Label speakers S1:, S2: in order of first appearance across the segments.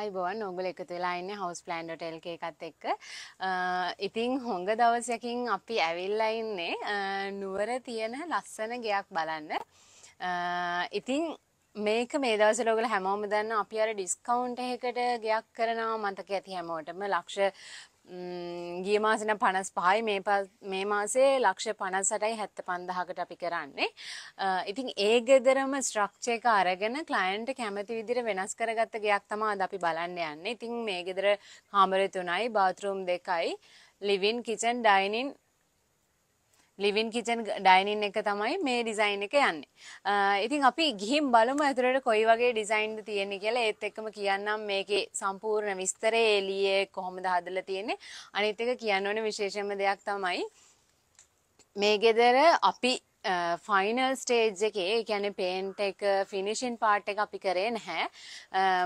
S1: අයිබෝන් ඔගුල එකතු වෙලා ඉන්න හවස් ප්ලන්ඩොටල්ක එකත් එක්ක ඉතිං හොඟ දවසකින් අපි ඇවිල්ලා ඉන්නේ නුවර තියෙන ලස්සන ගයක් බලන්න ඉතිං මේක මේ දවස ලෝගල හැමෝම දන්න අපි අර ඩිස්කවුන්් එකට ගයක් කරනවා මතක ඇති හැමෝටම ලක්ෂ ගිය මාසෙන 55යි මේ මේ මාසේ ලක්ෂ 58යි 75000කට අපි කරන්නේ. ඉතින් ඒ gederම ස්ට්‍රක්චර් එක අරගෙන ක්ලයන්ට් කැමති විදිහට වෙනස් කරගත්ත ගයක් තමයි අපි බලන්න යන්නේ. ඉතින් මේ gedera කාමර 3යි, bathroom 2යි, living kitchen dining living kitchen dining එක තමයි මේ ඩිසයින් එක යන්නේ. ඉතින් අපි ගිහින් බලමු ඇතුළට කොයි වගේ ඩිසයින්ද තියෙන්නේ කියලා ඒත් එක්කම කියන්නම් මේකේ සම්පූර්ණ විස්තරය එළියේ කොහොමද හදලා තියෙන්නේ. අනිත් එක කියන්න ඕනේ විශේෂම දෙයක් තමයි මේ ගෙදර අපි ෆයිනල් ස්ටේජ් එකේ ඒ කියන්නේ පේන්ට් එක ෆිනිෂින් පාට් එක අපි කරේ නැහැ.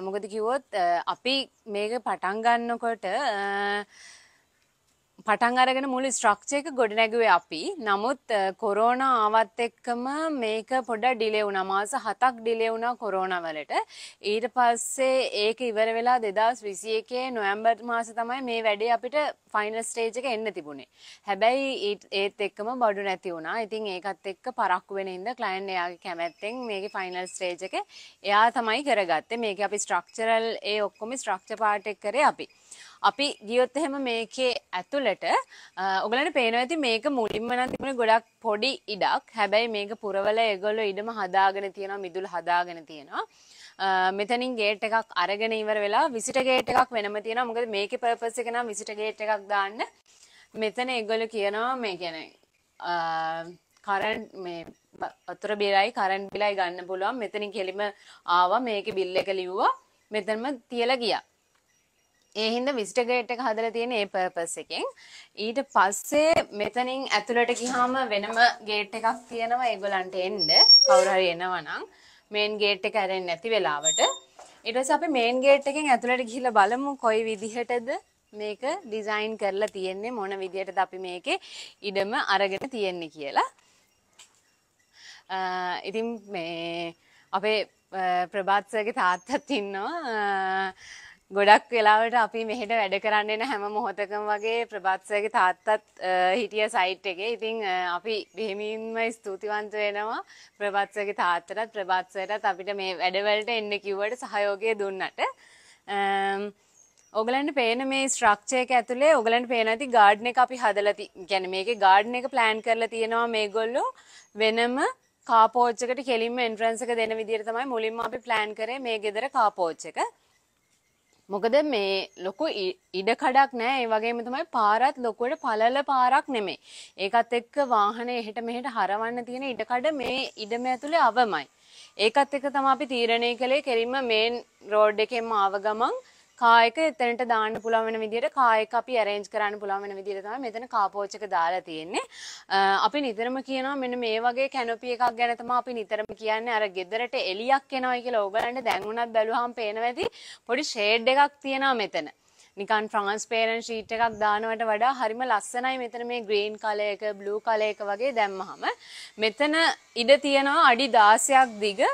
S1: මොකද කිව්වොත් අපි මේක පටන් ගන්නකොට පටන් අරගෙන මුළු ස්ට්‍රක්චර් එක ගොඩනැගුවේ අපි. නමුත් කොරෝනා ආවත් එක්කම මේක පොඩ්ඩක් ඩිලේ වුණා. මාස 7ක් ඩිලේ වුණා කොරෝනා වලට. ඊට පස්සේ ඒක ඉවර වෙලා 2021 නොවැම්බර් මාසේ තමයි මේ වැඩේ අපිට ෆයිනල් ස්ටේජ් එක එන්න තිබුණේ. හැබැයි ඒත් එක්කම බඩු නැති වුණා. ඉතින් ඒකත් එක්ක පරක්කු වෙන ඉඳ ක්ලයන්ට් එයාගේ කැමැත්තෙන් මේකේ ෆයිනල් ස්ටේජ් එක එයා තමයි කරගත්තේ. මේකේ අපි ස්ට්‍රක්චරල් ඒ ඔක්කොම ස්ට්‍රක්චර් පාට් එක කරේ අපි. අපි ගියොත් එහෙම මේකේ ඇතුළට ඔගලට පේනවා ඇති මේක මුලින්ම නම් තිබුණේ ගොඩක් පොඩි ඉඩක්. හැබැයි මේක පුරවල ඒගොල්ලෝ ඉඩම හදාගෙන තියෙනවා මිදුල හදාගෙන තියෙනවා. මෙතනින් ගේට් එකක් අරගෙන ඉවර වෙලා විසිට ගේට් එකක් වෙනම තියෙනවා. මොකද මේකේ පර්පස් එක නම් විසිට ගේට් එකක් දාන්න. මෙතන ඒගොල්ලෝ කියනවා මේ කියන්නේ කරන් මේ අතුර බිලයි කරන් බිලයි ගන්න පුළුවන් මෙතනින් කෙලිම ආවා මේක බිල් එක ලිව්වා මෙතනම තියලා ගියා ඒ හින්දා විස්ටර් ගේට් එක හදලා තියෙන ඒ පර්පස් එකෙන් ඊට පස්සේ මෙතනින් ඇතුළට ගිහාම වෙනම ගේට් එකක් තියෙනවා ඒගොල්ලන්ට එන්න කවුරු හරි එනවා නම් මේන් ගේට් එක ඇරෙන්නේ නැති වෙලාවට ඊට පස්සේ අපි මේන් ගේට් එකෙන් ඇතුළට ගිහිල්ලා බලමු කොයි විදිහටද මේක ඩිසයින් කරලා තියෙන්නේ මොන විදිහටද අපි මේකේ ඉඩම අරගෙන තියෙන්නේ කියලා ඉතින් මේ අපේ ප්‍රභාත් සර්ගේ තාත්තත් ඉන්නවා ගොඩක් වෙලාවට අපි මෙහෙට වැඩ කරන්න එන හැම මොහොතකම වගේ ප්‍රභාත්සයගේ තාත්තත් හිටිය සයිට් එකේ. ඉතින් අපි බෙහෙමින්ම ස්තුතිවන්ත වෙනවා ප්‍රභාත්සයගේ තාත්තටත් ප්‍රභාත්සයටත් අපිට මේ වැඩවලට එන්න කිව්වට සහයෝගය දුන්නට. ඔගලන්ට පේන මේ ස්ට්‍රක්ෂය එක ඇතුලේ ඔගලන්ට පේන ඇති ගාඩ්න එක අපි හදලා කියන්නේ මේකේ ගාඩ්න එක ප්ලෑන් කරලා තියෙනවා මේගොල්ලෝ වෙනම කාපෝච්චකට කෙලින්ම එන්ට්‍රන්ස් එක දෙන විදිහට තමයි මුලින්ම අපි ප්ලෑන් කරේ මේ ගෙදර කාපෝච්ච එක. මොකද මේ ලොකු ඉඩ කඩක් නෑ ඒ වගේම තමයි පාරත් ලොකුවට පළල පාරක් නෙමෙයි. ඒකත් එක්ක වාහනේ එහෙට මෙහෙට හරවන්න තියෙන ඉඩ කඩ මේ ඉඩම ඇතුලේ අවමයි. ඒකත් එක්ක තමයි අපි තීරණය කළේ කෙලින්ම මේන් රෝඩ් එකෙන්ම ආව ගමන් කායක එතනට දාන්න පුළුවන් වෙන විදිහට කායක අපි arrange කරන්න පුළුවන් වෙන විදිහට තමයි මෙතන කාපෝච් එක දාලා තියෙන්නේ. අපි නිතරම කියනවා මෙන්න මේ වගේ කැනොපි එකක් ගැන තමයි අපි නිතරම කියන්නේ අර ගෙදරට එළියක් එනවයි කියලා ඕගලන්ට දැන් උනත් බැලුවාම පේනවා ඇති පොඩි ෂේඩ් එකක් තියෙනවා මෙතන. නිකන් ට්‍රාන්ස්පේරන්ට් ෂීට් එකක් දානවට වඩා හරිම ලස්සනයි මෙතන මේ ග්‍රීන් කලයක බ්ලූ කලයක වගේ දැම්මහම මෙතන ඉඩ තියෙනවා අඩි 16ක් දිග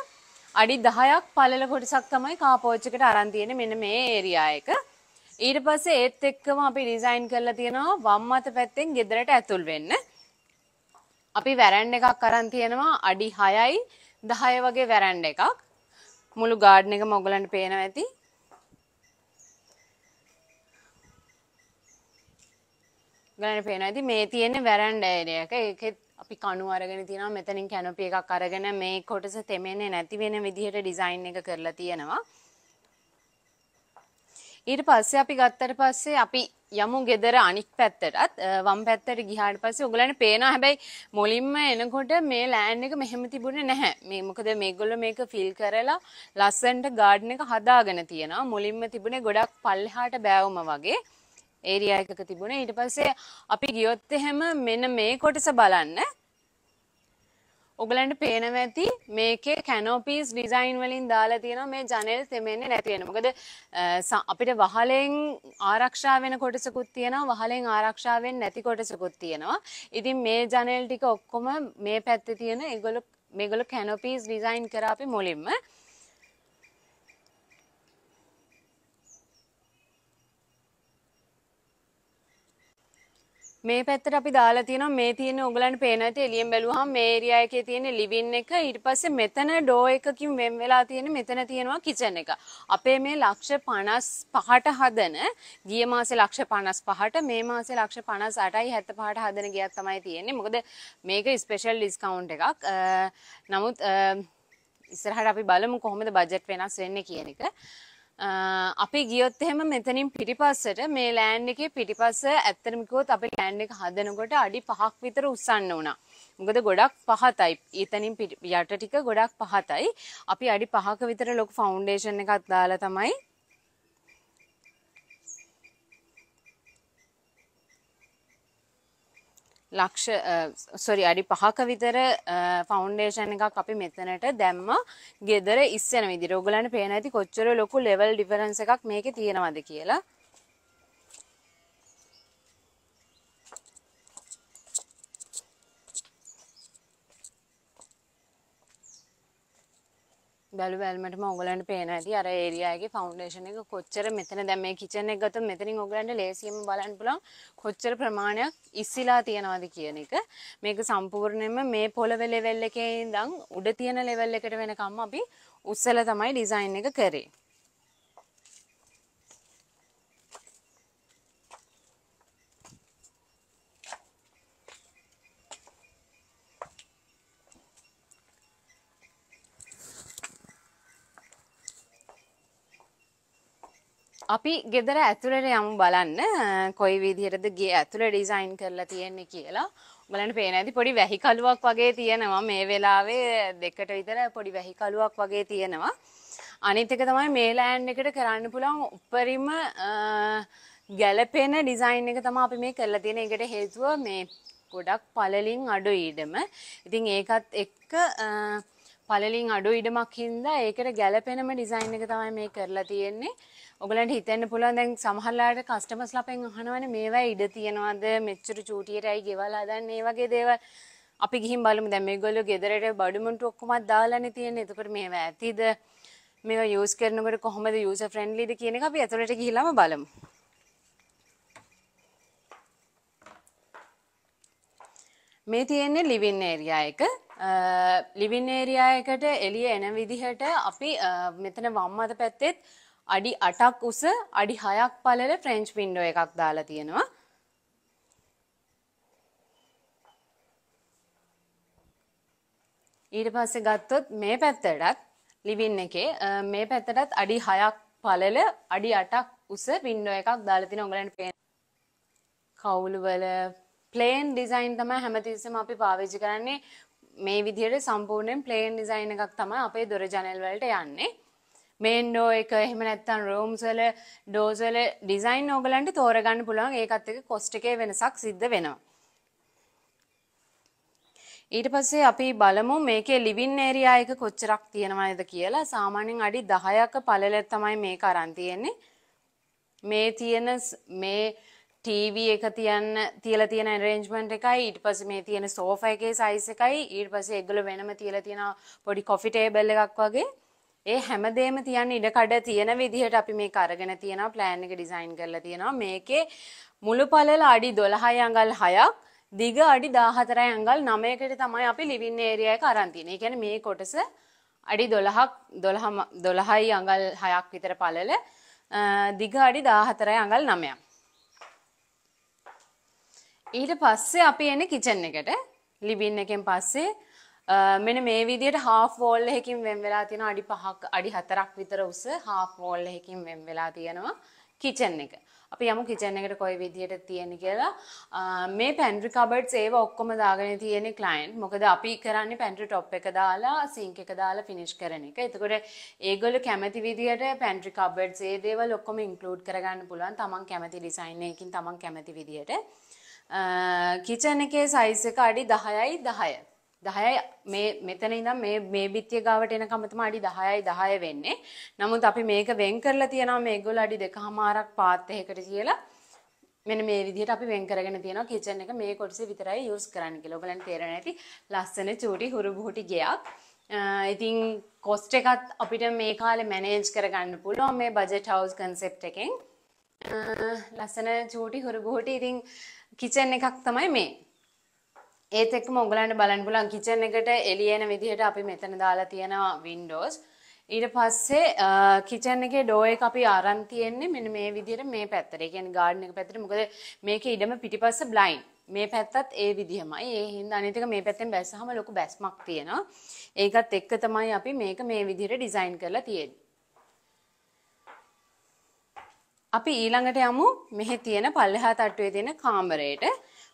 S1: අඩි 10ක් පළල කොටසක් තමයි කාපෝච් එකට අරන් තියෙන්නේ මෙන්න මේ ඒරියා එක. ඊට පස්සේ ඒත් එක්කම අපි ඩිසයින් කරලා තියෙනවා වම් අත පැත්තෙන් ගෙදරට ඇතුල් වෙන්න. අපි වැරැන්ඩ එකක් අරන් තියෙනවා අඩි 6යි 10 වගේ වැරැන්ඩ එකක්. මුළු ගාඩන් එකම ඔයගලන්ට පේනවා ඇති. ගලන පේනවා ඇති මේ තියෙන්නේ වැරැන්ඩ ඒරිය එක. ඒකෙත් අපි කණු අරගෙන තියෙනවා මෙතනින් කැනොපි එකක් අරගෙන මේ කොටස තෙමෙන්නේ නැති වෙන විදිහට ඩිසයින් එක කරලා තියෙනවා ඊට පස්සේ අපි ගත්තට පස්සේ අපි යමු ගෙදර අනික් පැත්තටත් වම් පැත්තට ගිහාට පස්සේ ඔයගලන්ට පේනවා හැබැයි මුලින්ම එනකොට මේ ලෑන්ඩ් එක මෙහෙම තිබුණේ නැහැ මේ මොකද මේගොල්ලෝ මේක ෆිල් කරලා ලස්සනට ගාඩන් එක හදාගෙන තියෙනවා මුලින්ම තිබුණේ ගොඩක් පල්ලෙහාට බෑවුම වගේ ඒරියා එකක තිබුණේ ඊට පස්සේ අපි ගියොත් එහෙම මෙන්න මේ කොටස බලන්න ඔගලන්ට පේනව ඇති මේකේ කැනෝපීස් ඩිසයින් වලින් දාලා තියෙනවා මේ ජනෙල් තෙමෙන්නේ නැති වෙන. මොකද අපිට වහලෙන් ආරක්ෂා වෙන කොටසකුත් තියෙනවා වහලෙන් ආරක්ෂා වෙන්නේ නැති කොටසකුත් තියෙනවා. ඉතින් මේ ජනෙල් ටික ඔක්කොම මේ පැත්තේ තියෙන ඒගොල්ලෝ මේගොල්ලෝ කැනෝපීස් ඩිසයින් කරා අපි මුලින්ම. මේ පැත්තට අපි දාලා තියෙනවා මේ තියෙන ඔයගලන්ට පේන ඇති එළියෙන් බැලුවහම මේ ඒරියා එකේ තියෙන ලිවින් එක ඊට පස්සේ මෙතන ඩෝ එකකින් වෙන් වෙලා තියෙන මෙතන තියෙනවා කිචන් එක. අපේ මේ ලක්ෂ 55ට හදන ගිය මාසේ ලක්ෂ 55ට මේ මාසේ ලක්ෂ 58යි 75ට හදන ගියක් තමයි තියෙන්නේ. මොකද මේක ස්පෙෂල් ඩිස්කවුන්ට් එකක්. නමුත් ඉස්සරහට අපි බලමු කොහොමද බජට් වෙනස් වෙන්නේ කියන එක. අපි ගියොත් එහෙම මෙතනින් පිටිපස්සට මේ ලෑන්ඩ් එකේ පිටිපස්ස ඇත්තටම කිව්වොත් අපි ලෑන්ඩ් එක හදනකොට අඩි 5ක් විතර උස්සන්න උනා. මොකද ගොඩක් පහතයි. ඊතනින් යට ටික ගොඩක් පහතයි. අපි අඩි 5ක විතර ලොකු ෆවුන්ඩේෂන් එකක් දාලා තමයි ලක්ෂ සොරි අඩි පහක විතර ෆවන්ඩේෂන් එකක් අපි මෙතනට දැම්ම ගෙදර ඉස්සන විදිර ඔගලන් පේන ඇති කොච්චර ලොකු ලෙවල් ඩිෆරන්ස එකක් මේක තියෙනවද කියලා බැලු බැලමටම ඔගලන්ට පේන ඇති අර ඒරියාගේ ෆවන්ඩේෂන එක කොච්චර මෙතන දැන් මේ කිචන් එක ගත්තොත් මෙතනින් ඔගලන්ට ලේසියෙන්ම බලන්න පුළුවන් කොච්චර ප්‍රමාණයක් ඉස්සිලා තියනවාද කියන එක මේක සම්පූර්ණයෙන්ම මේ පොළවේ ලෙවල් එකේ ඉඳන් උඩ තියෙන ලෙවල් එකට වෙනකම් අපි උස්සලා තමයි ඩිසයින් එක කරේ අපි ගෙදර ඇතුළට යමු බලන්න කොයි විදිහටද ගේ ඇතුළ ඩිසයින් කරලා තියෙන්නේ කියලා. උඹලන්ට පේන ඇති පොඩි වැහි කලුවක් වගේ තියෙනවා. මේ වෙලාවේ දෙකට විතර පොඩි වැහි කලුවක් වගේ තියෙනවා. අනිත් එක තමයි මේ ලෑන්ඩ් එකට කරන්න පුළුවන් උපරිම ගැළපෙන ඩිසයින් එක තමයි අපි මේ කරලා තියෙන. ඒකට හේතුව මේ ගොඩක් පළලින් අඩු ඊඩම. ඉතින් ඒකත් එක්ක පළලින් අඩු ඉඩමක් හින්දා ඒකට ගැළපෙනම ඩිසයින් එක තමයි මේ කරලා තියෙන්නේ. ඔයගලන්ට හිතෙන්න පුළුවන් දැන් සමහරලාට කස්ටමර්ස් ලපෙන් අහනවනේ මේවා ඉඩ තියනවද මෙච්චර චූටියටයි ගෙවල් හදන්නේ මේ වගේ දේවල්. අපි ගිහින් බලමු දැන් මේගොල්ලෝ ගෙදරට බඩුමුට්ටු ඔක්කොමත් දාලානේ තියෙන්නේ. එතකොට මේවා ඇතිද? මේවා යූස් කරනකොට කොහොමද යූසර් ෆ්‍රෙන්ඩ්ලිද කියන එක අපි ඇතුළට ගිහිලාම බලමු. මේ තියෙන්නේ ලිවින් ඒරියා එක. ලිවින් ඒරියායකට එළිය එන විදිහට අපි මෙතන වම් අත පැත්තෙත් අඩි 8ක් උස අඩි 6ක් පළල ෆ්‍රෙන්ච් වින්ඩෝ එකක් දාලා තියෙනවා. ඊට පස්සේ ගත්තොත් මේ පැත්තටත් ලිවින් එකේ මේ පැත්තටත් අඩි 6ක් පළල අඩි 8ක් උස වින්ඩෝ එකක් දාලා තියෙනවා. උගලන්ට පේන කවුළු වල ප්ලේන් ඩිසයින් තමයි හැමතිස්සෙම අපි පාවිච්චි කරන්නේ මේ විදිහට සම්පූර්ණයෙන් ප්ලේන් ඩිසයින් එකක් තමයි අපේ දොර ජනෙල් වලට යන්නේ. මේන් ඩෝ එක එහෙම නැත්නම් රූම්ස් වල ඩෝස් වල ඩිසයින් ඕගලන්ට තෝරගන්න පුළුවන්. ඒකත් එක්ක කොස්ට් එකේ වෙනසක් සිද්ධ වෙනවා. ඊට පස්සේ අපි බලමු මේකේ ලිවින් ඒරියා එක කොච්චරක් තියෙනවද කියලා. සාමාන්‍යයෙන් අඩි 10ක පළල තමයි මේක අරන් තියෙන්නේ. මේ තියෙන මේ ටීවී එක තියන්න තියලා තියෙන arrangement එකයි ඊට පස්සේ මේ තියෙන sofa එකේ size එකයි ඊට පස්සේ ඒගොල්ල වෙනම තියලා තියෙන පොඩි coffee table එකක් වගේ ඒ හැමදේම තියන්න ඉඩ කඩ තියෙන විදිහට අපි මේක අරගෙන තියෙනවා plan එක design කරලා තියෙනවා මේකේ මුළු පළල අඩි 12 අඟල් 6ක් දිග අඩි 14 අඟල් 9කට තමයි අපි living area එක අරන් තියෙන්නේ. ඒ කියන්නේ මේ කොටස අඩි 12ක් 12 12යි අඟල් 6ක් විතර පළල දිග අඩි 14යි අඟල් 9ක්. ඊට පස්සේ අපි එන්නේ කිචන් එකට. ලිවින් එකෙන් පස්සේ මෙන මේ විදියට හාෆ් වෝල් එකකින් වෙන් වෙලා තියෙන අඩි 5ක් අඩි 4ක් විතර උස හාෆ් වෝල් එකකින් වෙන් වෙලා තියෙනවා කිචන් එක. අපි යමු කිචන් එකට කොයි විදියට තියෙන කියලා මේ පැන්ට්‍රි කබඩ්ස් ඒව ඔක්කොම දාගෙන තියෙන ක්ලයන්ට් මොකද අපි කරන්නේ පැන්ට්‍රි টොප් එක දාලා සිංක් එක දාලා ෆිනිෂ් කරන එක. එතකොට ඒගොල්ලෝ කැමති විදියට පැන්ට්‍රි කබඩ්ස් ඒ දේවල් ඔක්කොම ඉන්ක්ලූඩ් කරගන්න පුළුවන්. තමන් කැමති ඩිසයින් එකකින් තමන් කැමති විදියට. කිචන් එකේ සයිස් එක අඩි 10යි 10. 10යි මේ මෙතන ඉඳන් මේ මේ බිත්තිය ගාවට එනකම තමයි අඩි 10යි 10 වෙන්නේ. නමුත් අපි මේක වෙන් කරලා තියෙනවා මේගොල්ලෝ අඩි 2කමාරක් පාත් එකකට කියලා. මෙන්න මේ විදිහට අපි වෙන් කරගෙන තියෙනවා කිචන් එක මේ කොටසේ විතරයි යූස් කරන්න කියලා. ඔයගලන්ට තේරෙන්නේ නැති ලස්සන චූටි හුරු බුටි ගයක්. ඉතින් කොස්ට එකත් අපිට මේ කාලේ මැනේජ් කරගන්න පුළුවන් මේ බජට් හවුස් කන්සෙප්ට් එකෙන්. ලස්සන චූටි හුරුගෝටි ඉතින් කිචන් එකක් තමයි මේ. ඒත් එක්කම ඔයගලන්ට බලන්න පුළුවන් කිචන් එකට එළියෙන විදිහට අපි මෙතන දාලා තියෙනවා Windows. ඊට පස්සේ කිචන් එකේ ඩෝ එක අපි අරන් තියෙන්නේ මෙන්න මේ විදිහට මේ පැත්තට. ඒ කියන්නේ ගාඩන් එක පැත්තට. මොකද මේකේ ඉඩම පිටිපස්ස බ්ලයින්ඩ්. මේ පැත්තත් ඒ විදිහමයි. ඒ හින්දා අනිත් එක මේ පැත්තෙන් බැස්සහම ලොකු බැස්මක් තියෙනවා. ඒකත් එක්ක තමයි අපි මේක මේ විදිහට ඩිසයින් කරලා තියෙන්නේ. අපි ඊළඟට යමු මෙහි තියෙන පල්ලෙහා තට්ටුවේ තියෙන කාමරයට.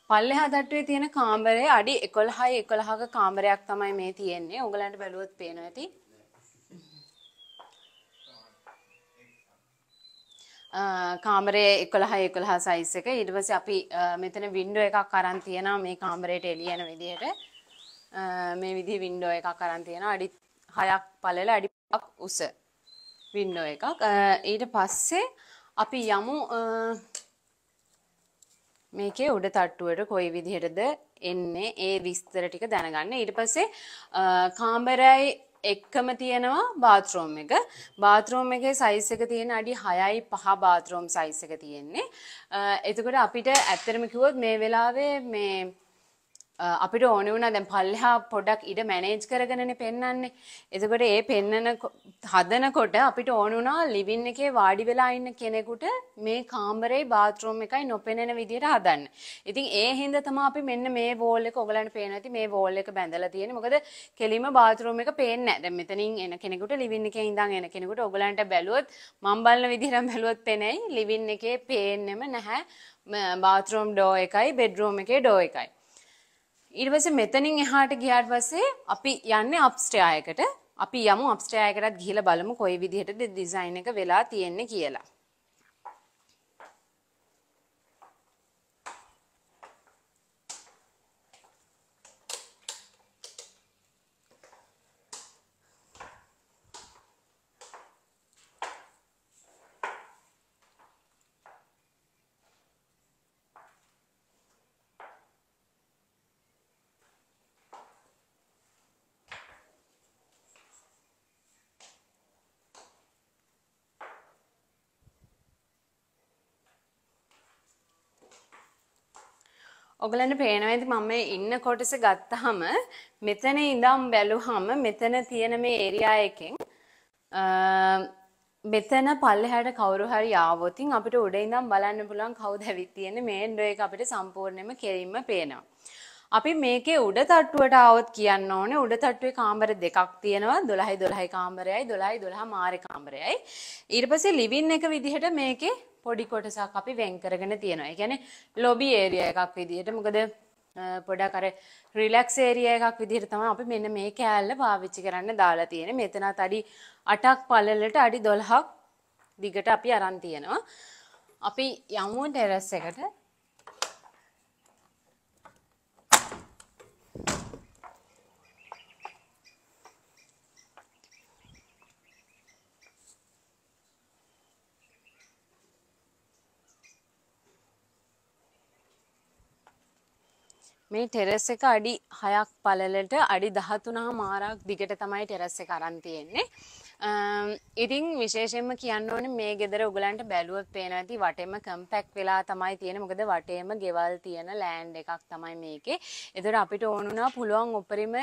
S1: පල්ලෙහා තට්ටුවේ තියෙන කාමරය අඩි 11යි 11ක කාමරයක් තමයි මේ තියෙන්නේ. උගලන්ට බැලුවොත් පේනවා ඇති. කාමරයේ 11යි 11 සයිස් එක. ඊට පස්සේ අපි මෙතන වින්ඩෝ එකක් අරන් තියෙනවා මේ කාමරයට එළිය යන විදිහට. මේ විදිහේ වින්ඩෝ එකක් අරන් තියෙනවා. අඩි 6ක් පළල අඩි 5ක් උස. වින්ඩෝ එකක්. ඊට පස්සේ අපි යමු මේකේ උඩ තට්ටුවට කොයි විදිහටද එන්නේ ඒ විස්තර ටික දැනගන්න. ඊට පස්සේ කාමරයි එක්කම තියෙනවා බාත්රූම් එක. බාත්රූම් එකේ සයිස් එක තියෙන අඩි 6යි 5 බාත්රූම් සයිස් එක තියෙන්නේ. එතකොට අපිට ඇත්තටම කිව්වොත් මේ වෙලාවේ මේ අපිට ඕන වුණා දැන් පල්හා පොඩක් ඉඩ මැනේජ් කරගෙනනේ පෙන්වන්නේ. එතකොට ඒ පෙන්නන හදනකොට අපිට ඕන වුණා ලිවින් එකේ වාඩි වෙලා ඉන්න කෙනෙකුට මේ කාමරේ බාත් รู ම් එකයි නොපෙනෙන විදියට හදන්න. ඉතින් ඒ හින්දා තමයි අපි මෙන්න මේ වෝල් එක ඔයගලන්ට පේන ඇති මේ වෝල් එක බැඳලා තියෙන්නේ. මොකද කෙලිම බාත් รู ම් එක පේන්නේ නැහැ. දැන් මෙතනින් එන කෙනෙකුට ලිවින් එකේ ඉඳන් එන කෙනෙකුට ඔයගලන්ට බැලුවොත් මම බලන විදිහටම බැලුවොත් පෙනෙයි ලිවින් එකේ පේන්නෙම නැහැ. බාත් รู ම් ඩෝ එකයි බෙඩ් รู ම් එකේ ඩෝ එකයි. ඊට පස්සේ මෙතනින් එහාට ගියාට පස්සේ අපි යන්නේ අප්ස්ටයායකට. අපි යමු අප්ස්ටයායකටත් ගිහිල්ලා බලමු කොයි විදිහටද ඩිසයින් එක වෙලා තියෙන්නේ කියලා. ඔගලන්ට පේනවා ඇති මම ඉන්න කොටස ගත්තාම මෙතන ඉඳන් බැලුවාම මෙතන තියෙන මේ ඒරියා එකෙන් මෙතන පල්ලෙහාට කවුරු හරි ආවොත් අපිට උඩ ඉඳන් බලන්න පුළුවන් කවුද ඇවිත් තියෙන්නේ මේන් ඩෝ එක අපිට සම්පූර්ණයෙන්ම කෙලින්ම පේනවා. අපි මේකේ උඩ තට්ටුවට આવොත් කියන්න ඕනේ උඩ තට්ටුවේ කාමර දෙකක් තියෙනවා 12 12 කාමරයයි 12 12 මාරේ කාමරයයි. ඊට පස්සේ ලිවින් එක විදිහට මේකේ පොඩි කොටසක් අපි වෙන් කරගෙන තියෙනවා. ඒ කියන්නේ ලොබි ඒරියා එකක් විදිහට. මොකද පොඩක් අර රිලැක්ස් ඒරියා එකක් විදිහට තමයි අපි මෙන්න මේ කෑල්ල පාවිච්චි කරන්න දාලා තියෙන්නේ. මෙතනත් අඩි 8ක් පළලට අඩි 12ක් දිගට අපි අරන් තියෙනවා. අපි යමු ටෙරස් එකට. මේ ටෙරස් එක අඩි 6ක් පළලට අඩි 13 මාරක් දිගට තමයි ටෙරස් එක අරන් තියෙන්නේ. ඉතින් විශේෂයෙන්ම කියන්න ඕනේ මේ ගෙදර උගලන්ට බැලුවත් පේනවා ඇති වටේම කම්පැක්ට් වෙලා තමයි තියෙන්නේ. මොකද වටේම ගෙවල් තියෙන ලෑන්ඩ් එකක් තමයි මේකේ. ඒතර අපිට ඕන වුණා පුළුවන් උපරිම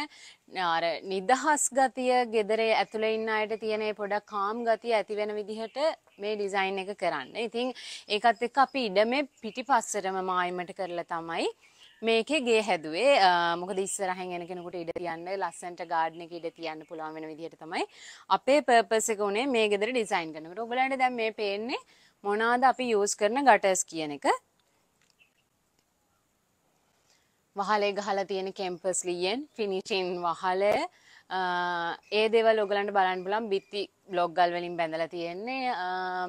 S1: අර නිදහස් ගතිය ගෙදරේ ඇතුලේ ඉන්න අයට තියෙන පොඩක් කාම් ගතිය ඇති වෙන විදිහට මේ ඩිසයින් එක කරන්න. ඉතින් ඒකත් එක්ක අපි ඉඩමේ පිටිපස්සටම මායිමට කරලා තමයි මේකේ ගේ හැදුවේ මොකද ඉස්සරහින් එන කෙනෙකුට ඉඩ තියන්න ලස්සන්ට ගාඩන් එක ඉඩ තියන්න පුළුවන් වෙන විදිහට තමයි අපේ පර්පස් එක උනේ මේ ගෙදර ඩිසයින් කරනකොට. ඔයගලන්ට දැන් මේ පේන්නේ මොනවාද අපි යූස් කරන ගටර්ස් කියන එක. වහලේ ගහලා තියෙන කැම්පස් ලියෙන් ෆිනිෂින් වහලය ඒ දේවල් ඔයගලන්ට බලන්න බලම් බිත්ති බ්ලොග් ගල් වලින් බැඳලා තියෙන්නේ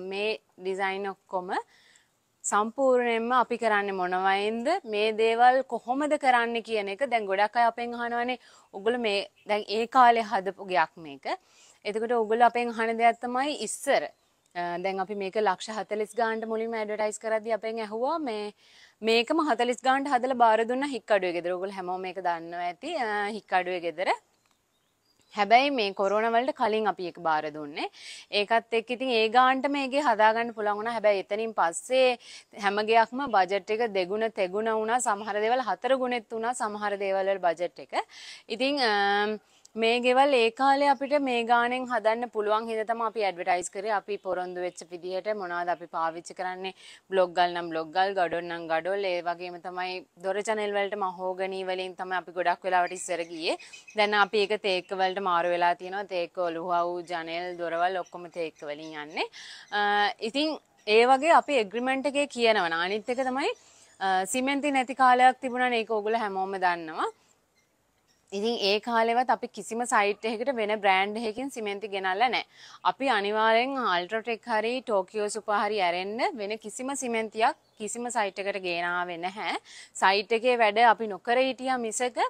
S1: මේ ඩිසයින් ඔක්කොම සම්පූර්ණයෙන්ම අපි කරන්නේ මොනවයින්ද මේ දේවල් කොහොමද කරන්න කියන එක දැන් ගොඩක් අය අපෙන් අහනවනේ ඔගොල්ලෝ මේ දැන් ඒ කාලේ හදපු ගයක් මේක. එතකොට ඔගොල්ලෝ අපෙන් අහන දෙයක් තමයි ඉස්සර දැන් අපි මේක ලක්ෂ හතලිස් ගාන්ට මුලින්ම ඇඩටයිස් කරදි අපෙන් ඇහවා මේ මේකම හතලිස් ගාන්ට හදල බාරදුන්න හික්කඩුව ගෙදර ගොල් හැම මේක දන්නවා ඇති හික්කඩුව ගෙදර හැබැයි මේ කොරෝනවලට කලින් අපි එක බාර දුන්නේ ඒකත් එක් ඉතින් ඒ ගාන්ට මේගේ හදාගන්න පුළගුණ හැබැයි එතනින් පස්සේ හැමගයක්ම බජට් එක දෙගුණ තෙගුණ වුණා සමහර දෙවල් හතර ගුණෙත් වුණා සමහර දේවල්වල බජට් එක ඉතිං මේ ගෙවල් ඒ කාලේ අපිට මේ ගානෙන් හදන්න පුළුවන් හින්දා තමයි අපි ඇඩ්වර්ටයිස් කරේ අපි පොරොන්දු වෙච්ච විදිහට මොනවද අපි පාවිච්චි කරන්නේ බ්ලොග් ගල් නම් බ්ලොග් ගල් ගඩොල් නම් ගඩොල් ඒ වගේම තමයි දොර channel වලට මහෝගනී වලින් තමයි අපි ගොඩක් වෙලාවට ඉස්සර ගියේ දැන් අපි ඒක තේක්ක වලට මාරු වෙලා තියෙනවා තේක්ක ඔලුහව් ජනෙල් දොරවල් ඔක්කොම තේක්ක වලින් යන්නේ ඉතින් ඒ වගේ අපි එග්‍රිමෙන්ට් එකේ කියනවනේ අනිත් එක තමයි සිමෙන්ති නැති කාලයක් තිබුණා නේ ඒක ඕගොල්ලෝ හැමෝම දන්නවා ඉතින් ඒ කාලෙවත් අපි කිසිම සයිට් එකකට වෙන බ්‍රෑන්ඩ් එකකින් සිමෙන්ති ගෙනල්ලා නැහැ. අපි අනිවාර්යෙන් අල්ට්‍රාටෙක් හරි ටෝකියෝ සුපා හරි ඇරෙන්න වෙන කිසිම සිමෙන්තියක් කිසිම සයිට් එකකට ගේනාවේ නැහැ. සයිට් එකේ වැඩ අපි නොකර හිටියා මිසක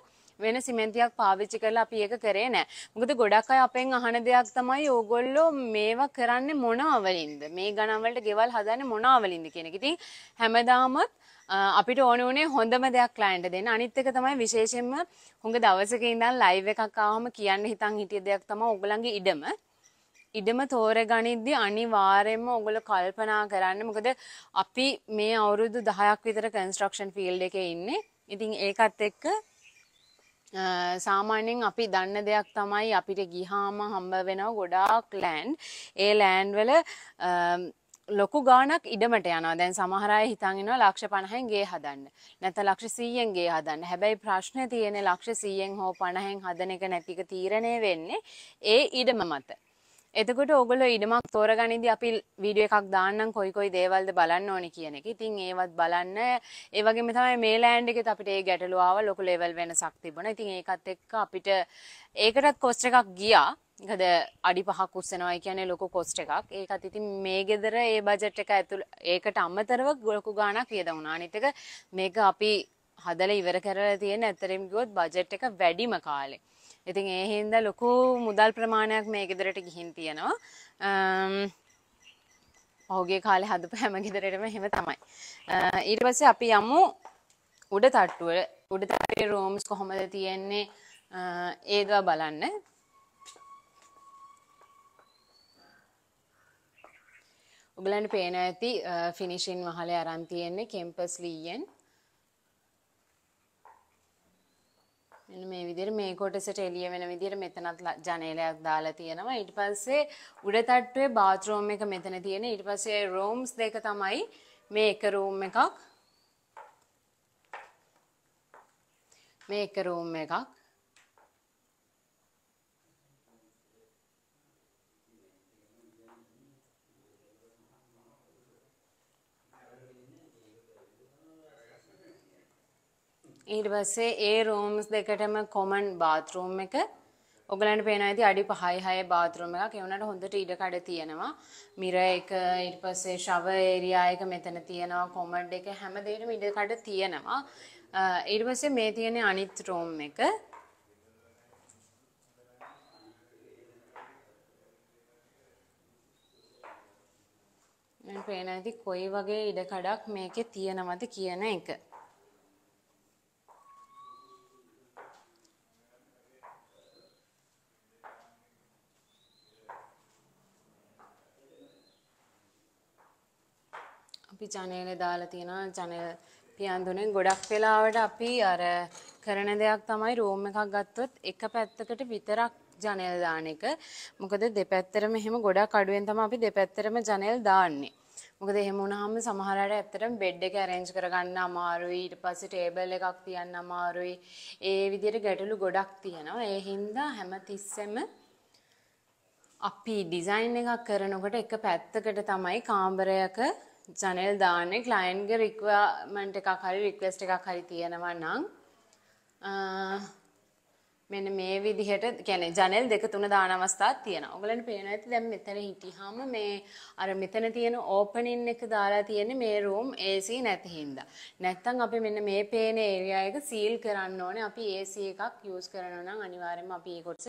S1: වෙන සිමෙන්තියක් පාවිච්චි කරලා අපි ඒක කරේ නෑ. මොකද ගොඩක් අය අපෙන් අහන දෙයක් තමයි ඕගොල්ලෝ මේවා කරන්නේ මොනවලින්ද? මේ ගණන් වලට ගෙවල් හදන්නේ මොනවලින්ද කියන එක. ඉතින් හැමදාමත් අපිට ඕන උනේ හොඳම දෙයක් ක්ලයන්ට් දෙන්න. අනිත් එක තමයි විශේෂයෙන්ම හුඟ දවසක ඉඳන් ලයිව් එකක් ආවම කියන්න හිතන් හිටිය දෙයක් තමයි ඔයගලගේ ඉඩම. ඉඩම තෝරගනිද්දී අනිවාර්යයෙන්ම ඔයගොල්ලෝ කල්පනා කරන්න. මොකද අපි මේ අවුරුදු 10ක් විතර කන්ස්ට්‍රක්ෂන් ෆීල්ඩ් එකේ ඉන්නේ. ඉතින් ඒකත් එක්ක සාමාන්‍යයෙන් අපි දන්න දෙයක් තමයි අපිට ගිහාම හම්බ වෙනවා ගොඩාක් ලෑන්ඩ්. ඒ ලෑන්ඩ් වල ලොකු ගානක් ඉඩමට යනවා දැන් සමහරය හිතන්ගෙනවා ලක්ෂ පණහෙන් ගේ හදන්න නැත ලක්ෂ සීයෙන් ගේ හදන්න හැබැයි ප්‍රශ්නය තියෙන ලක්ෂ සීයෙන් හෝ පණහෙන් හදන එක නැතික තීරණය වෙන්නේ ඒ ඉඩම මත එතකොට ඔගොල්ලෝ ඉඩමක් තෝරගනිද්දී අපි වීඩියෝ එකක් දාන්නම් කොයි කොයි දේවල්ද බලන්න ඕනේ කියන එක. ඉතින් ඒවත් බලන්න. ඒ වගේම තමයි මේ ලෑන්ඩ් එකෙත් අපිට ඒ ගැටලුව ආව ලොකු ලෙවල් වෙනසක් තිබුණා. ඉතින් ඒකත් එක්ක අපිට ඒකටත් කොස්ට් එකක් ගියා. මොකද අඩි 5ක් උස්සනවා කියන්නේ ලොකු කොස්ට් එකක්. ඒකත් ඉතින් මේ ගෙදර ඒ බජට් එක ඇතුළ ඒකට අමතරව ලොකු ගාණක් වියදම් වුණා. අනිත් එක මේක අපි හදලා ඉවර කරලා තියෙන ඇත්තටම කිව්වොත් බජට් එක වැඩිම කාලේ. ඉතින් ඒ හින්දා ලොකු මුදල් ප්‍රමාණයක් මේ ගෙදරට ගිහින් තියෙනවා ඔහුගේ කාලේ හදපු හැම ගෙදරටම එහෙම තමයි ඊට පස්සේ අපි යමු උඩ තට්ටුව උඩ තට්ටුවේ රූම්ස් කොහොමද තියෙන්නේ ඒදවා බලන්න ඔබලන්ට පේන ඇති ෆිනිශින් වහලේ අරන් තියෙන්නේ කෙම්පස් ලීයෙන් මෙන්න මේ විදිහට මේ කොටසට එළිය වෙන විදිහට මෙතනත් ජනේලයක් දාලා තියෙනවා. ඊට පස්සේ උඩ තට්ටුවේ බාත් รู ම් එක මෙතන තියෙන. ඊට පස්සේ රූම්ස් දෙක තමයි මේ එක රූම් එකක් මේ එක රූම් එකක් ඊට පස්සේ ඒ රූම්ස් දෙකටම කොමන් බාත් รู ම් එක ඔගලන්ට පේනවා ඇති අඩි 5යි 6යි බාත් รู ම් එකක් ඒ වුණාට හොඳට ඉඩ කඩ තියෙනවා මිර එක ඊට පස්සේ shower area එක මෙතන තියෙනවා කොමඩ් එක හැම දෙයකම ඉඩ කඩ තියෙනවා ඊට පස්සේ මේ තියෙන අනිත් รู ම් එක මම පේන ඇති කොයි වගේ ඉඩකඩක් මේකේ තියෙනවද කියන එක. අපි ජනේලෙ දාලා තියෙනවා ජනේල පියන්දුනේ ගොඩක් වෙලාවට අපි අර කරන දෙයක් තමයි රූම් එකක් ගත්තොත් එක පැත්තකට විතරක් ජනේල් දාන එක. මොකද දෙපැත්තරම එහෙම ගොඩක් අඩුවෙන් තමයි අපි දෙපැත්තරම ජනේල් දාන්නේ. මොකද එහෙම වුණාම සමහර අය ඇත්තටම බෙඩ් එක arrange කරගන්න අමාරුයි. ඊට පස්සේ ටේබල් එකක් තියන්න අමාරුයි. ඒ විදිහට ගැටලු ගොඩක් තියෙනවා. ඒ හින්දා හැමතිස්සෙම අපි ඩිසයින් එකක් කරනකොට එක පැත්තකට තමයි කාමරයක ජනල් දාන්නේ ක්ලයින්ගේ රික්වමන්ට් එකක් හරි රික්වස්ට් එකක් හරි තියෙනවා නම් මෙන්න මේ විදිහට කියන්නේ ජනෙල් දෙක තුන දාන අවස්ථාවක් තියෙනවා. ඔයගලන්ට පේනවා ඇති දැන් මෙතන හිටියාම මේ අර මෙතන තියෙන ඕපනින් එක දාලා තියෙන්නේ මේ room AC නැති හින්දා. නැත්තම් අපි මෙන්න මේ පේන ඒරියා එක සීල් කරන්න ඕනේ. අපි AC එකක් use කරනවා නම් අනිවාර්යයෙන්ම අපි ඒ කොටස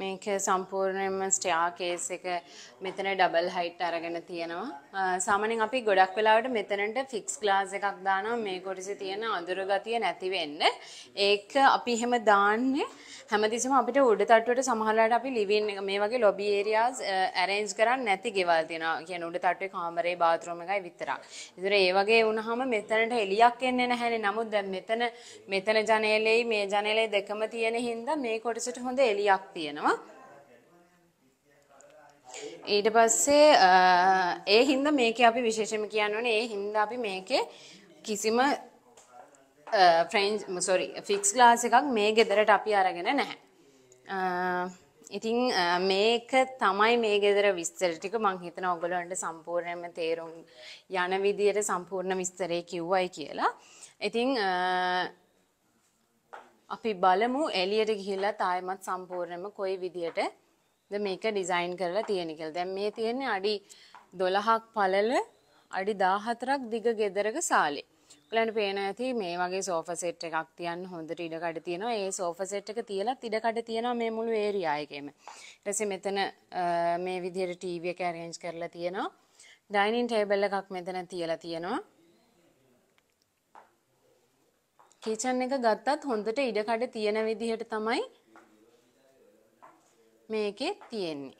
S1: මේක සම්පූර්ණයෙන්ම ස්ටයා කේස් එක මෙතන ඩබල් හයිට් අරගෙන තියෙනවා. සාමාන්‍යයෙන් අපි ගොඩක් වෙලාවට මෙතනට ෆික්ස් ග්ලාස් එකක් දානවා මේ කොටසේ තියෙන අඳුර ගතිය නැති වෙන්න. ඒක අපි එහෙම දාන්නේ හැමතිස්සෙම අපිට උඩ තට්ටුවට සමහරවිට අපි ලිවින් මේ වගේ ලොබි ඒරියාස් ඇරේන්ජ් කරන්නේ නැති ගෙවල් තියෙනවා. කියන්නේ උඩ තට්ටුවේ කාමරේ බාත්රූම් එකයි විතරක්. ඒතර ඒ වගේ වුණාම මෙතනට එළියක් එන්නේ නැහැනේ. නමුත් දැන් මෙතන මෙතන ජනේලෙයි මේ ජනේලෙයි දෙකම තියෙන හින්දා මේ කොටසට හොඳ එළියක් තියෙනවා. ඊට පස්සේ ඒ හින්දා මේකේ අපි විශේෂම කියන්න ඕනේ ඒ හින්දා අපි මේකේ කිසිම ෆ්‍රෙන්ච් සොරි ෆික්ස් ක්ලාස් එකක් මේ ගෙදරට අපි අරගෙන නැහැ. ඉතින් මේක තමයි මේ ගෙදර විස්තර ටික මං හිතන ඔයගොල්ලන්ට සම්පූර්ණයෙන්ම තේරුම් යන විදියට සම්පූර්ණ විස්තරේ කිව්වයි කියලා. ඉතින් අපි බලමු එළියට ගිහිල්ලා තායමත් සම්පූර්ණයෙන්ම කොයි විදියට ද මේක ඩිසයින් කරලා තියෙන කියලා. දැන් මේ තියෙන්නේ අඩි 12ක් පළල අඩි 14ක් දිග ගෙදරක සාලේ. ඔයාලට පේන ඇති මේ වගේ සෝෆා සෙට් එකක් තියන්න හොඳට ඉඩ කඩ තියෙනවා. ඒ සෝෆා සෙට් එක තියලා ඉඩ කඩ තියෙනවා මේ මුළු ඒරියා එකේම. ඊට පස්සේ මෙතන මේ විදිහට ටීවී එක arrange කරලා තියෙනවා. ඩයිනින් ටේබල් එකක් මෙතන තියලා තියෙනවා. කිචන් එක ගත්තත් හොඳට ඉඩ කඩ තියෙන විදිහට තමයි මේකේ තියෙන්නේ.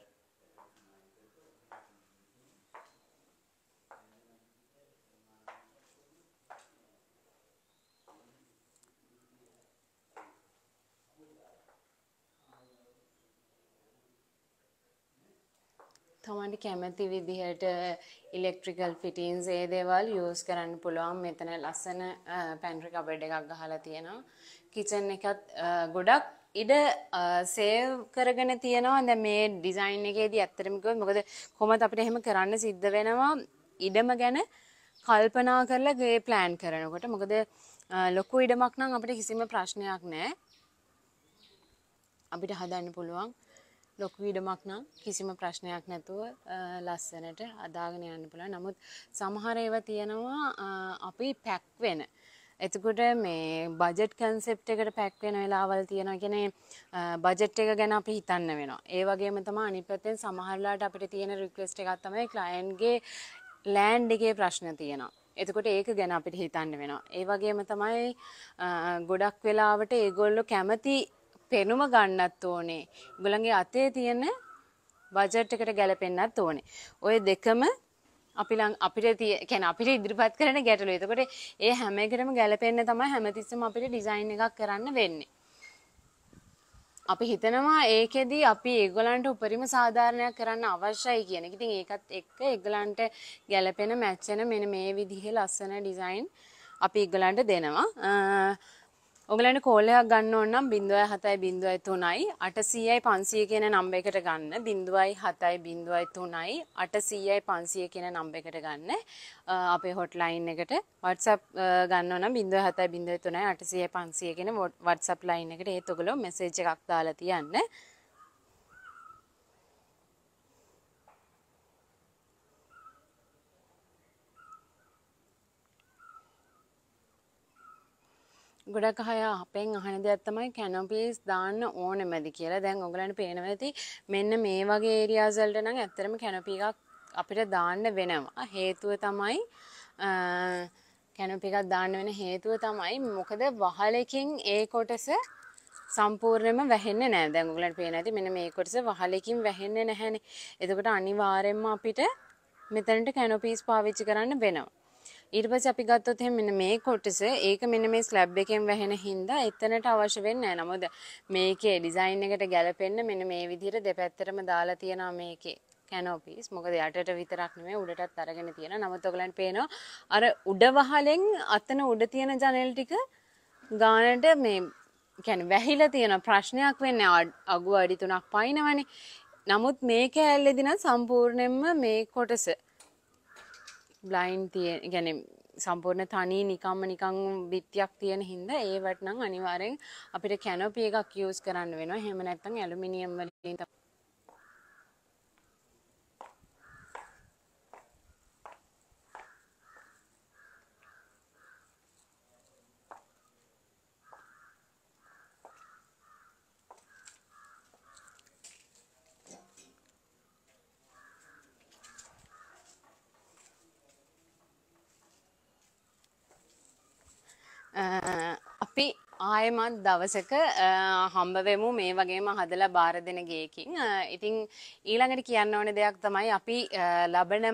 S1: තමන්ට කැමැති විදිහට ඉලෙක්ට්‍රිකල් ෆිටින්ස් ඒ දේවල් යූස් කරන්න පුළුවන් මෙතන ලස්සන පැන්ට්‍රි කබඩ් එකක් ගහලා තියෙනවා කිචන් එකත් ගොඩක් ඉඩ සේව් කරගෙන තියෙනවා දැන් මේ ඩිසයින් එකේදී ඇත්තටම කිව්වොත් මොකද කොහොමද අපිට එහෙම කරන්න සිද්ධ වෙනවා ඉඩම ගැන කල්පනා කරලා ගේ ප්ලෑන් කරනකොට මොකද ලොකු ඉඩමක් නම් අපිට කිසිම ප්‍රශ්නයක් නැහැ අපිට හදන්න පුළුවන් ලොකු ඉඩමක් නම් කිසිම ප්‍රශ්නයක් නැතුව ලස්සනට අදාගෙන යන්න පුළුවන් නමුත් සමහර ඒවා තියෙනවා අපි පැක් වෙන එතකොට මේ බජට් කන්සෙප් එකට පැක් වෙන වෙලාවල් තියෙනවා කියන්නේ බජට් එක ගැන අපි හිතන්න වෙනවා. ඒ වගේම තමයි අනිත් පැත්තෙන් සමහරලාට අපිට තියෙන රික්වෙස්ට් එකක් තමයි ක්ලයන්ට්ගේ ලෑන්ඩ් එකේ ප්‍රශ්න තියෙනවා. එතකොට ඒක ගැන අපිට හිතන්න වෙනවා. ඒ වගේම තමයි ගොඩක් වෙලාවට ඒගොල්ලෝ කැමති පෙනුම ගන්නත් ඕනේ. ඒගොල්ලන්ගේ අතේ තියෙන බජට් එකට ගැලපෙන්නත් ඕනේ. ওই දෙකම අපි ලං අපිට කියන්නේ අපිට ඉදිරිපත් කරන ගැටලු. එතකොට ඒ හැම එකටම ගැළපෙන්න තමයි හැමතිස්සෙම අපිට ඩිසයින් එකක් කරන්න වෙන්නේ. අපි හිතනවා ඒකෙදි අපි ඒගොල්ලන්ට උපරිම සාධාරණයක් කරන්න අවශ්‍යයි කියන එක. ඉතින් ඒකත් එක්ක ඒගොල්ලන්ට ගැළපෙන මැච් වෙන මෙන්න මේ විදිහේ ලස්සන ඩිසයින් අපි ඒගොල්ලන්ට දෙනවා. ඔගලන්ට කෝල්ලයක් ගන්න ඕන නම් 0.7යි 0.3යි 800යි 500 කියන නම්බර එකට ගන්න 0.7යි 0.3යි 800යි 500 කියන නම්බර එකට ගන්න අපේ හොට්ලයින් එකට WhatsApp ගන්න ඕන නම් 0.7යි 0.3යි 800යි 500 කියන WhatsApp ලයින් එකට ඒත් ඔගලෝ මැසේජ් එකක් දාලා තියන්න ගොඩක් අය අපෙන් අහන දෙයක් තමයි කැනොපීස් දාන්න ඕනෙමැදි කියලා. දැන් ඔයගලන්ට පේනවා ඇති මෙන්න මේ වගේ ඒරියාස් වලට නම් ඇත්තටම කැනොපි එකක් අපිට දාන්න වෙනවා. හේතුව තමයි කැනොපි එකක් දාන්න වෙන හේතුව තමයි මොකද වහලකින් ඒ කොටස සම්පූර්ණයම වැහෙන්නේ නැහැ. දැන් ඔයගලන්ට පේන ඇති මෙන්න මේ කොටස වහලකින් වැහෙන්නේ නැහැනේ. එතකොට අනිවාර්යයෙන්ම අපිට මෙතනට කැනොපීස් පාවිච්චි කරන්න වෙනවා. ඊට පස්සේ අපි ගත්තොත් එහෙනම් මෙන්න මේ කොටස ඒක මෙන්න මේ ස්ලැබ් එකෙන් වැහෙන හින්දා එතනට අවශ්‍ය වෙන්නේ නැහැ. නමුත් මේකේ ඩිසයින් එකට ගැලපෙන්න මෙන්න මේ විදිහට දෙපැත්තටම දාලා තියෙනවා මේකේ. කැනෝපිස් මොකද යටට විතරක් නෙමෙයි උඩටත් අරගෙන තියෙන. නමුත් ඔයගලන්ට පේනවා අර උඩ වහලෙන් අතන උඩ තියෙන ජනෙල් ටික ගානට මේ කියන්නේ වැහිලා තියෙන ප්‍රශ්නයක් වෙන්නේ අගු අඩි 3ක් පයින්නවනේ. නමුත් මේ කෑල්ලේදී නම් සම්පූර්ණයෙන්ම මේ කොටස බ්ලයින්් තිය ගැන සම්පූර්ණ තනී නිකම්ම නිකං බිත්තියක් තියෙන හින්ද ඒවටනම් අනිවාරෙන් අපිට කැනොපිය එකක් කියස් කරන්න වෙන හෙම නැත්තං ඇලුමිනියම් වලින් Uh, ආයමත් දවසක හම්බවෙමු මේ වගේම හදලා බාර දෙන ගේකින්. ඉතින් ඊළඟට කියන්න ඕන දෙයක් තමයි අපි ලබන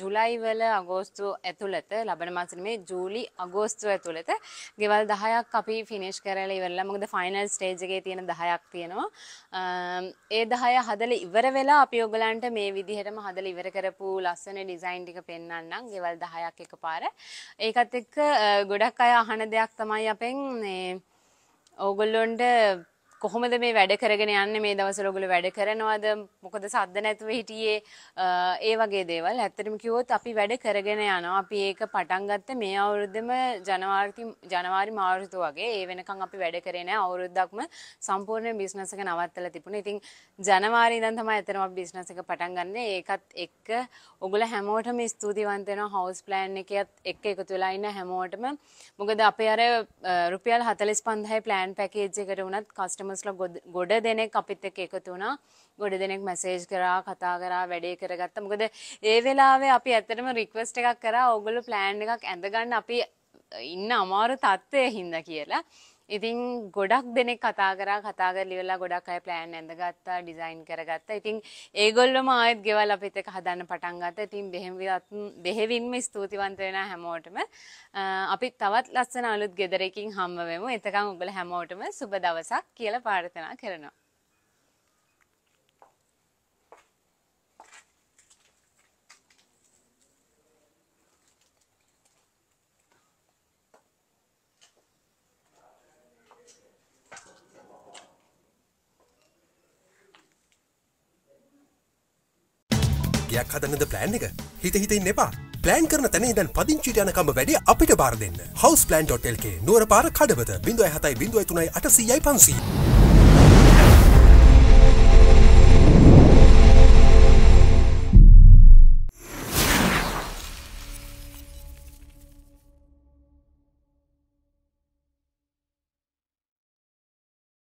S1: ජුලයිවල අගෝස්තු ඇතුළත ලබන මාසෙ මේ ජූලි අගෝස්තු ඇතුළත ගෙවල් 10ක් අපි ෆිනිෂ් කරලා ඉවරලා මොකද ෆයිනල් ස්ටේජ් එකේ තියෙන 10ක් තියෙනවා. ඒ 10 හදලා ඉවර වෙලා අපි ඔයගලන්ට මේ විදිහටම හදලා ඉවර කරපු ලස්සන ඩිසයින් ටික පෙන්වන්නම් ගෙවල් 10ක් එකපාර. ඒකත් එක්ක ගොඩක් අය අහන දෙයක් තමයි අපෙන් ඕගොල්ලොන්ට කොහොමද මේ වැඩ කරගෙන යන්න මේ දවසල ඔගොල්ලෝ වැඩ කරනවද මොකද සද්ද නැතුව හිටියේ ඒ වගේ දේවල් ඇත්තටම කිව්වොත් අපි වැඩ කරගෙන යනවා අපි ඒක පටන් ගත්ත මේ අවුරුද්දම ජනවාරි ජනවාරි මාර්තු වගේ ඒ වෙනකන් අපි වැඩ කරේ නැහැ අවුරුද්දක්ම සම්පූර්ණ බිස්නස් එක නවත්තලා තිබුණා ඉතින් ජනවාරි ඉඳන් තමයි ඇත්තටම අපි බිස්නස් එක පටන් ගන්න ඒකත් එක්ක ඔගොල්ලෝ හැමෝටම ස්තුතිවන්ත වෙනවා හවුස් ප්ලෑන් එකත් එක්ක එකතු වෙලා ඉන්න හැමෝටම මොකද අපේ අර රුපියල් 45000 ප්ලෑන් පැකේජ් එකට වුණත් කස්ටමර් කස්ටමස්ලා ගොඩ දෙනෙක් අපිත් එක්ක එකතු වුණා. ගොඩ දෙනෙක් මැසේජ් කරා, කතා කරා, වැඩේ කරගත්තා. මොකද ඒ වෙලාවේ අපි ඇත්තටම රික්වෙස්ට් එකක් කරා ඕගොල්ලෝ ප්ලෑන් එකක් ඇඳගන්න අපි ඉන්න අමාරු තත්ත්වයේ හින්දා කියලා. ඉතින් ගොඩක් දෙනෙක් කතා කරා කතා කරලා ඉවරලා ගොඩක් අය ප්ලෑන් ඇඳගත්තා ඩිසයින් කරගත්තා. ඉතින් ඒගොල්ලොම ආයෙත් ගෙවල් අපිත් එක හදන්න පටන් ගත්තා. ඉතින් බෙහෙවින් බෙහෙවින්ම ස්තුතිවන්ත වෙනවා හැමෝටම. අපි තවත් ලස්සන අලුත් ගෙදරකින් හම්බ වෙමු. එතකන් ඔයගොල්ලෝ හැමෝටම සුබ දවසක් කියලා ප්‍රාර්ථනා කරනවා. දෙයක් හදන්නද ප්ලෑන් එක හිත හිතන්න එපා ප්ලෑන් කරන තැන දැන් පදිංචිට යනකම වැඩ අපිට බාර දෙන්න හවස් ප්ලන්.ල්ක නුවර පාර කඩවත බිඳුව හතයි බිඳුවයි තුනයි අටසීයයි පන්සී.